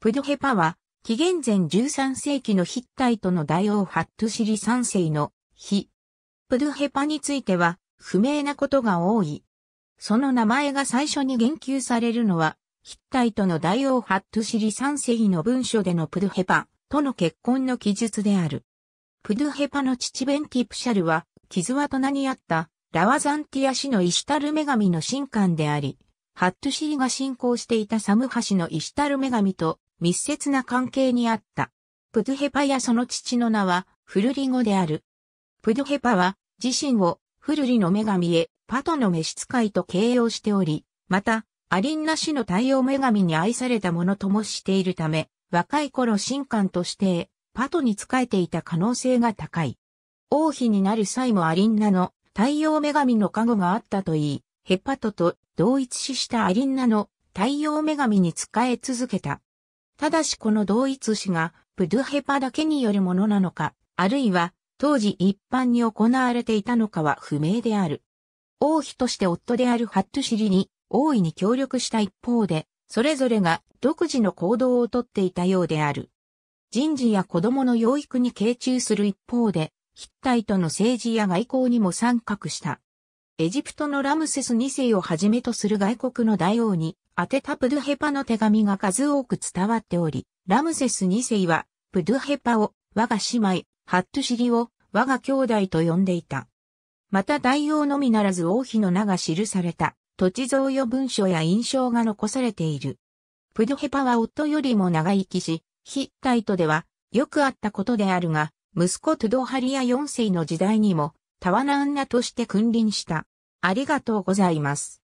プドヘパは、紀元前13世紀のヒッタイトの大王ハットシリ3世の非。プドヘパについては、不明なことが多い。その名前が最初に言及されるのは、ヒッタイトの大王ハットシリ3世の文書でのプドヘパとの結婚の記述である。プドヘパの父ベンティプシャルは、キズワとナにあったラワザンティア氏のイシタル女神の神官であり、ハットシリが信仰していたサムハ氏のイシタル女神と密接な関係にあった。プドゥヘパやその父の名は、フルリ語である。プドゥヘパは、自身を、フルリの女神へ、パトの召使いと形容しており、また、アリンナ氏の太陽女神に愛されたものともしているため、若い頃神官として、パトに仕えていた可能性が高い。王妃になる際もアリンナの太陽女神の加護があったといい、ヘパトと同一視したアリンナの太陽女神に仕え続けた。ただしこの同一詩がプドゥヘパだけによるものなのか、あるいは当時一般に行われていたのかは不明である。王妃として夫であるハットシリに大いに協力した一方で、それぞれが独自の行動をとっていたようである。人事や子供の養育に傾注する一方で、ヒッタイトの政治や外交にも参画した。エジプトのラムセス2世をはじめとする外国の大王に、アテタプドゥヘパの手紙が数多く伝わっており、ラムセス2世は、プドゥヘパを、我が姉妹、ハットシリを、我が兄弟と呼んでいた。また大王のみならず王妃の名が記された、土地贈与文書や印象が残されている。プドヘパは夫よりも長生きし、ヒッタイトではよくあったことであるが、息子トゥドハリア4世の時代にもタワナンナとして君臨した。ありがとうございます。